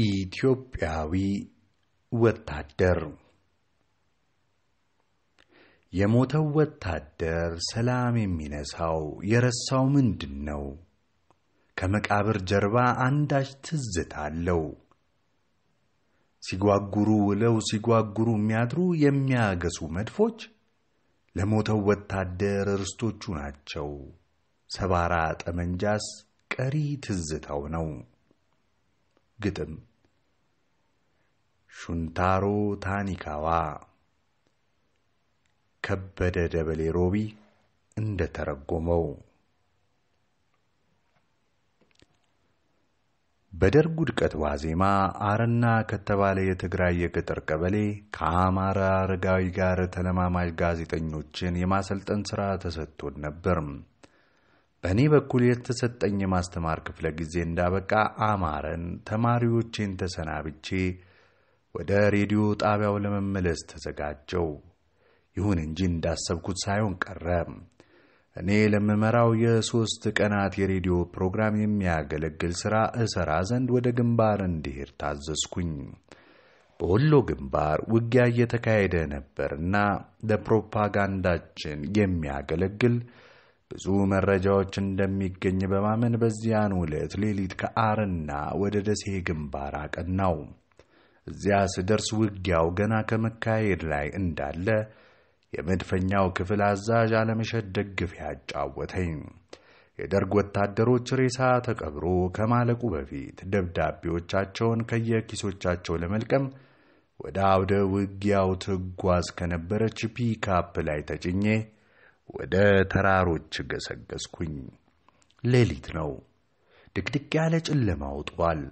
ኢትዮጵያዊ ወታደር የሞተው ወታደር ሰላም የሚነሳው የረሳው ምንድን ነው? ከመቃብር ጀርባ አንዳች ትዝታ አለው። ሲጓጉሩ ውለው ሲጓጉሩ የሚያድሩ የሚያገሱ መድፎች ለሞተው ወታደር ርስቶቹ ናቸው። ሰባራ ጠመንጃስ ቀሪ ትዝታው ነው። ግጥም ሹንታሮ ታኒካዋ ከበደ ደበሌ ሮቢ እንደተረጎመው በደርግ ውድቀት ዋዜማ አረና ከተባለ የትግራይ የገጠር ቀበሌ ከአማራ አረጋዊ ጋር ተለማማጅ ጋዜጠኞችን የማሰልጠን ሥራ ተሰጥቶን ነበር። በእኔ በኩል የተሰጠኝ የማስተማር ክፍለ ጊዜ እንዳበቃ አማረን ተማሪዎቼን ተሰናብቼ ወደ ሬዲዮ ጣቢያው ለመመለስ ተዘጋጀው። ይሁን እንጂ እንዳሰብኩት ሳይሆን ቀረ። እኔ ለምመራው የሦስት ቀናት የሬዲዮ ፕሮግራም የሚያገለግል ሥራ እሠራ ዘንድ ወደ ግንባር እንድሄድ ታዘዝኩኝ። በወሎ ግንባር ውጊያ እየተካሄደ ነበርና ለፕሮፓጋንዳችን የሚያገለግል ብዙ መረጃዎች እንደሚገኝ በማመን በዚያን ዕለት ሌሊት ከአርና ወደ ደሴ ግንባር አቀናው። እዚያ ስደርስ ውጊያው ገና ከመካሄድ ላይ እንዳለ የመድፈኛው ክፍል አዛዥ አለመሸት ደግፍ አጫወተኝ። የደርግ ወታደሮች ሬሳ ተቀብሮ ከማለቁ በፊት ደብዳቤዎቻቸውን ከየኪሶቻቸው ለመልቀም ወደ አውደ ውጊያው ትጓዝ ከነበረች ፒካፕ ላይ ተጭኜ ወደ ተራሮች ገሰገስኩኝ። ሌሊት ነው። ድቅድቅ ያለ ጨለማ ውጧል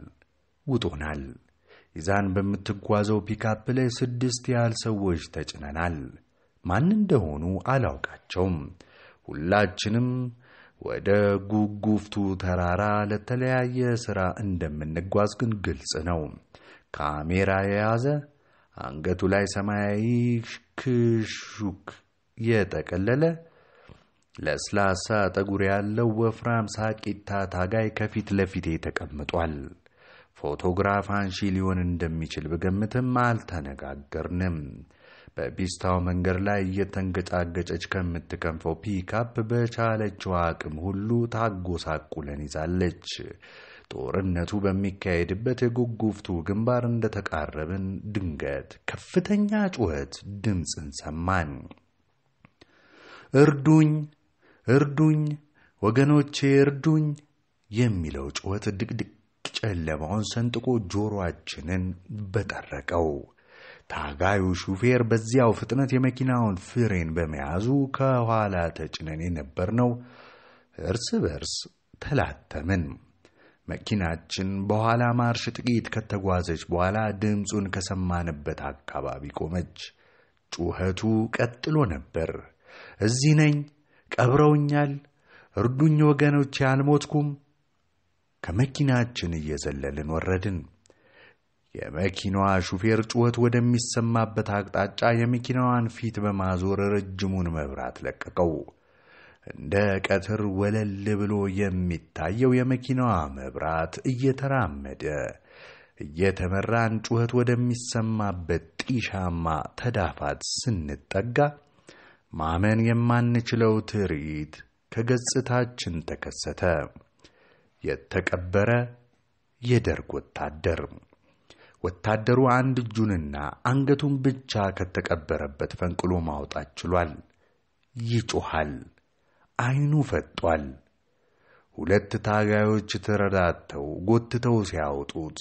ውጦናል። ይዛን በምትጓዘው ፒካፕ ላይ ስድስት ያህል ሰዎች ተጭነናል። ማን እንደሆኑ አላውቃቸውም። ሁላችንም ወደ ጉጉፍቱ ተራራ ለተለያየ ሥራ እንደምንጓዝ ግን ግልጽ ነው። ካሜራ የያዘ አንገቱ ላይ ሰማያዊ ክሹክ የጠቀለለ ለስላሳ ጠጉር ያለው ወፍራም ሳቂታ ታጋይ ከፊት ለፊቴ ተቀምጧል። ፎቶግራፍ አንሺ ሊሆን እንደሚችል ብገምትም አልተነጋገርንም። በፒስታው መንገድ ላይ እየተንገጫገጨች ከምትከንፈው ፒካፕ በቻለችው አቅም ሁሉ ታጎሳቁለን ይዛለች። ጦርነቱ በሚካሄድበት የጉጉፍቱ ግንባር እንደተቃረብን ድንገት ከፍተኛ ጩኸት ድምፅን ሰማን። እርዱኝ! እርዱኝ! ወገኖቼ እርዱኝ! የሚለው ጩኸት ድቅድቅ ጨለማውን ሰንጥቆ ጆሮአችንን በጠረቀው። ታጋዩ ሹፌር በዚያው ፍጥነት የመኪናውን ፍሬን በመያዙ ከኋላ ተጭነን የነበርነው እርስ በርስ ተላተምን። መኪናችን በኋላ ማርሽ ጥቂት ከተጓዘች በኋላ ድምፁን ከሰማንበት አካባቢ ቆመች። ጩኸቱ ቀጥሎ ነበር። እዚህ ነኝ፣ ቀብረውኛል፣ እርዱኝ፣ ወገኖች፣ አልሞትኩም ከመኪናችን እየዘለልን ወረድን። የመኪናዋ ሹፌር ጩኸት ወደሚሰማበት አቅጣጫ የመኪናዋን ፊት በማዞር ረጅሙን መብራት ለቀቀው። እንደ ቀትር ወለል ብሎ የሚታየው የመኪናዋ መብራት እየተራመደ እየተመራን ጩኸት ወደሚሰማበት ጢሻማ ተዳፋት ስንጠጋ ማመን የማንችለው ትርኢት ከገጽታችን ተከሰተ። የተቀበረ የደርግ ወታደር ወታደሩ አንድ እጁንና አንገቱን ብቻ ከተቀበረበት ፈንቅሎ ማውጣት ችሏል። ይጮሃል። አይኑ ፈጧል። ሁለት ታጋዮች ተረዳተው ጎትተው ሲያወጡት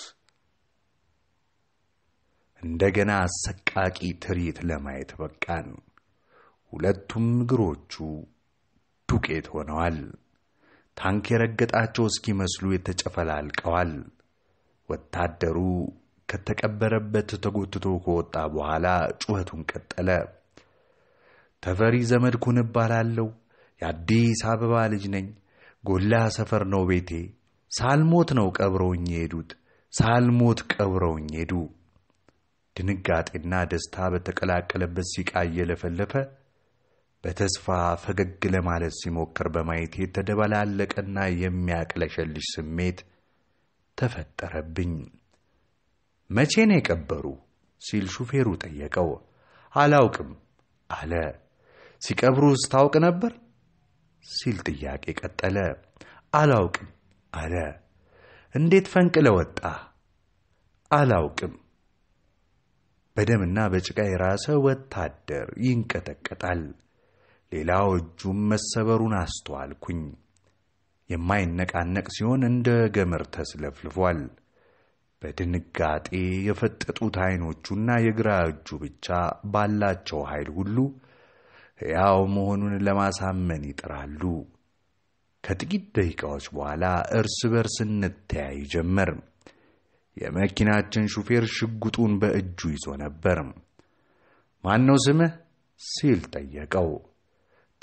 እንደገና አሰቃቂ ትርኢት ለማየት በቃን። ሁለቱም እግሮቹ ዱቄት ሆነዋል። ታንክ የረገጣቸው እስኪመስሉ የተጨፈላልቀዋል። ወታደሩ ከተቀበረበት ተጎትቶ ከወጣ በኋላ ጩኸቱን ቀጠለ። ተፈሪ ኩን እባላለሁ። የአዲስ አበባ ልጅ ነኝ። ጎላ ሰፈር ነው ቤቴ። ሳልሞት ነው ቀብረውኝ የሄዱት። ሳልሞት ቀብረውኝ ሄዱ። ድንጋጤና ደስታ በተቀላቀለበት ሲቃ እየለፈለፈ በተስፋ ፈገግ ለማለት ሲሞክር በማየት የተደበላለቀና የሚያቅለሸልሽ ስሜት ተፈጠረብኝ። መቼ ነው የቀበሩ ሲል ሹፌሩ ጠየቀው። አላውቅም አለ። ሲቀብሩ ስታውቅ ነበር ሲል ጥያቄ ቀጠለ። አላውቅም አለ። እንዴት ፈንቅለ ወጣ? አላውቅም። በደምና በጭቃ የራሰ ወታደር ይንቀጠቀጣል። ሌላው እጁም መሰበሩን አስተዋልኩኝ። የማይነቃነቅ ሲሆን እንደ ገመር ተስለፍልፏል። በድንጋጤ የፈጠጡት ዐይኖቹና የግራ እጁ ብቻ ባላቸው ኃይል ሁሉ ሕያው መሆኑን ለማሳመን ይጥራሉ። ከጥቂት ደቂቃዎች በኋላ እርስ በርስ እንተያይ ጀመር። የመኪናችን ሹፌር ሽጉጡን በእጁ ይዞ ነበር። ማን ነው ስምህ? ሲል ጠየቀው።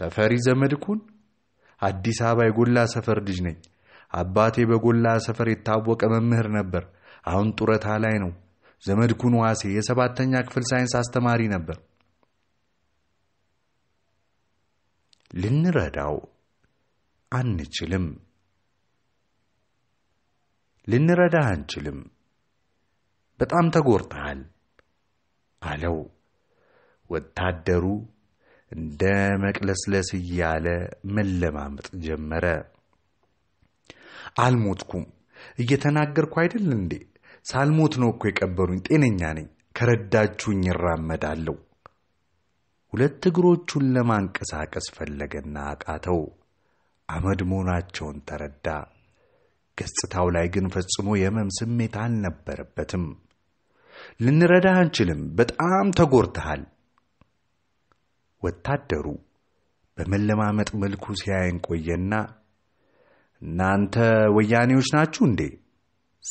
ተፈሪ ዘመድኩን አዲስ አበባ የጎላ ሰፈር ልጅ ነኝ። አባቴ በጎላ ሰፈር የታወቀ መምህር ነበር። አሁን ጡረታ ላይ ነው። ዘመድኩን ዋሴ የሰባተኛ ክፍል ሳይንስ አስተማሪ ነበር። ልንረዳው አንችልም። ልንረዳ አንችልም። በጣም ተጎርተሃል አለው ወታደሩ እንደ መቅለስለስ እያለ መለማመጥ ጀመረ። አልሞትኩም፣ እየተናገርኩ አይደል እንዴ? ሳልሞት ነው እኮ የቀበሩኝ። ጤነኛ ነኝ፣ ከረዳችሁኝ ይራመዳለሁ። ሁለት እግሮቹን ለማንቀሳቀስ ፈለገና አቃተው። አመድ መሆናቸውን ተረዳ። ገጽታው ላይ ግን ፈጽሞ የህመም ስሜት አልነበረበትም። ልንረዳህ አንችልም፣ በጣም ተጎድተሃል ወታደሩ በመለማመጥ መልኩ ሲያየን ቆየና እናንተ ወያኔዎች ናችሁ እንዴ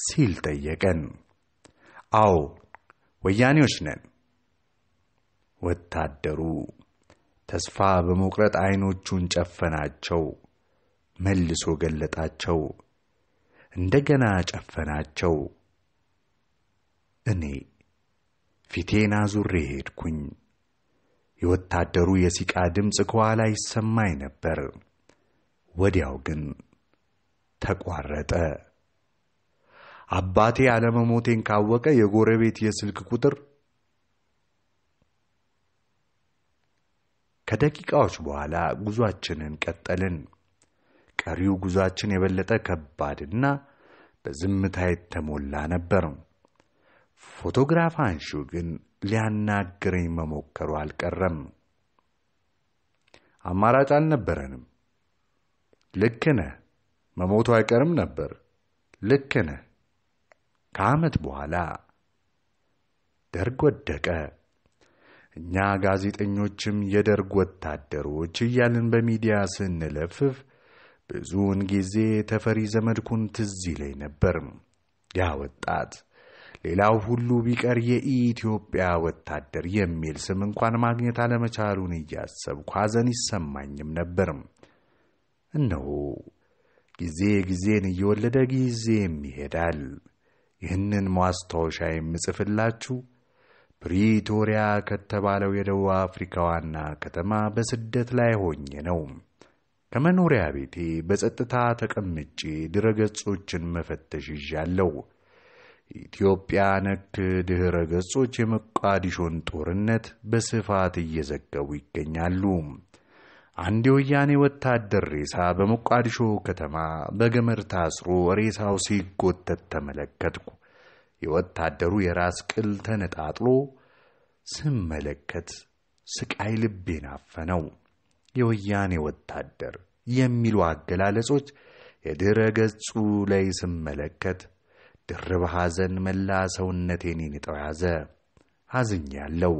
ሲል ጠየቀን። አዎ ወያኔዎች ነን። ወታደሩ ተስፋ በመቁረጥ ዐይኖቹን ጨፈናቸው፣ መልሶ ገለጣቸው፣ እንደገና ጨፈናቸው። እኔ ፊቴን አዙሬ ሄድኩኝ። የወታደሩ የሲቃ ድምፅ ከኋላ ይሰማኝ ነበር። ወዲያው ግን ተቋረጠ። አባቴ አለመሞቴን ካወቀ የጎረቤት የስልክ ቁጥር ከደቂቃዎች በኋላ ጉዟችንን ቀጠልን። ቀሪው ጉዟችን የበለጠ ከባድና በዝምታ የተሞላ ነበር። ፎቶግራፍ አንሺው ግን ሊያናግረኝ መሞከሩ አልቀረም። አማራጭ አልነበረንም። ልክ ነህ፣ መሞቱ አይቀርም ነበር። ልክ ነህ። ከዓመት በኋላ ደርግ ወደቀ። እኛ ጋዜጠኞችም የደርግ ወታደሮች እያልን በሚዲያ ስንለፍፍ ብዙውን ጊዜ ተፈሪ ዘመድኩን ትዝ ይለኝ ነበር። ያ ወጣት ሌላው ሁሉ ቢቀር የኢትዮጵያ ወታደር የሚል ስም እንኳን ማግኘት አለመቻሉን እያሰብኩ ሐዘን ይሰማኝም ነበርም። እነሆ ጊዜ ጊዜን እየወለደ ጊዜም ይሄዳል። ይህንን ማስታወሻ የምጽፍላችሁ ፕሪቶሪያ ከተባለው የደቡብ አፍሪካ ዋና ከተማ በስደት ላይ ሆኜ ነው። ከመኖሪያ ቤቴ በጸጥታ ተቀምጬ ድረገጾችን መፈተሽ ይዣለሁ። ኢትዮጵያ ነክ ድኅረ ገጾች የመቃዲሾን ጦርነት በስፋት እየዘገቡ ይገኛሉ። አንድ የወያኔ ወታደር ሬሳ በሞቃዲሾ ከተማ በገመድ ታስሮ ሬሳው ሲጎተት ተመለከትኩ። የወታደሩ የራስ ቅል ተነጣጥሎ ስመለከት ስቃይ ልቤን አፈነው። የወያኔ ወታደር የሚሉ አገላለጾች የድረ ገጹ ላይ ስመለከት ድርብ ሐዘን መላ ሰውነቴን ይንጠው ያዘ። አዝኛለሁ።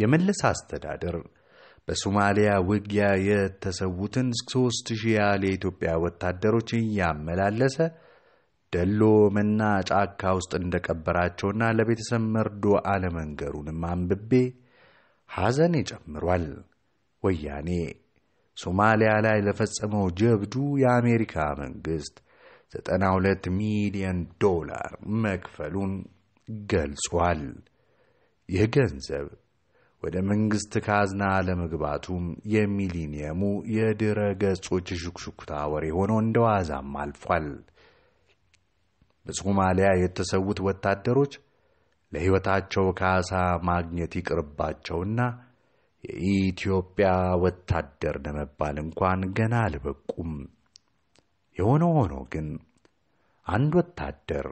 የመለስ አስተዳደር በሶማሊያ ውጊያ የተሰዉትን ሦስት ሺህ ያህል የኢትዮጵያ ወታደሮች እያመላለሰ ደሎ መና ጫካ ውስጥ እንደቀበራቸውና ለቤተሰብ መርዶ አለመንገሩንም አንብቤ ሐዘን ጨምሯል። ወያኔ ሶማሊያ ላይ ለፈጸመው ጀብዱ የአሜሪካ መንግሥት 92 ሚሊዮን ዶላር መክፈሉን ገልጿል። ይህ ገንዘብ ወደ መንግሥት ካዝና ለመግባቱም የሚሊኒየሙ የድረ ገጾች ሹክሹክታ ወሬ ሆኖ እንደ ዋዛም አልፏል። በሶማሊያ የተሰዉት ወታደሮች ለሕይወታቸው ካሳ ማግኘት ይቅርባቸውና የኢትዮጵያ ወታደር ለመባል እንኳን ገና አልበቁም። የሆነ ሆኖ ግን አንድ ወታደር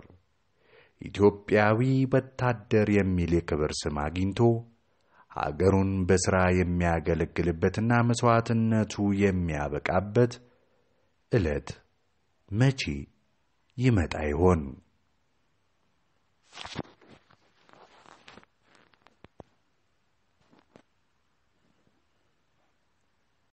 ኢትዮጵያዊ ወታደር የሚል የክብር ስም አግኝቶ ሀገሩን በሥራ የሚያገለግልበትና መሥዋዕትነቱ የሚያበቃበት ዕለት መቼ ይመጣ ይሆን?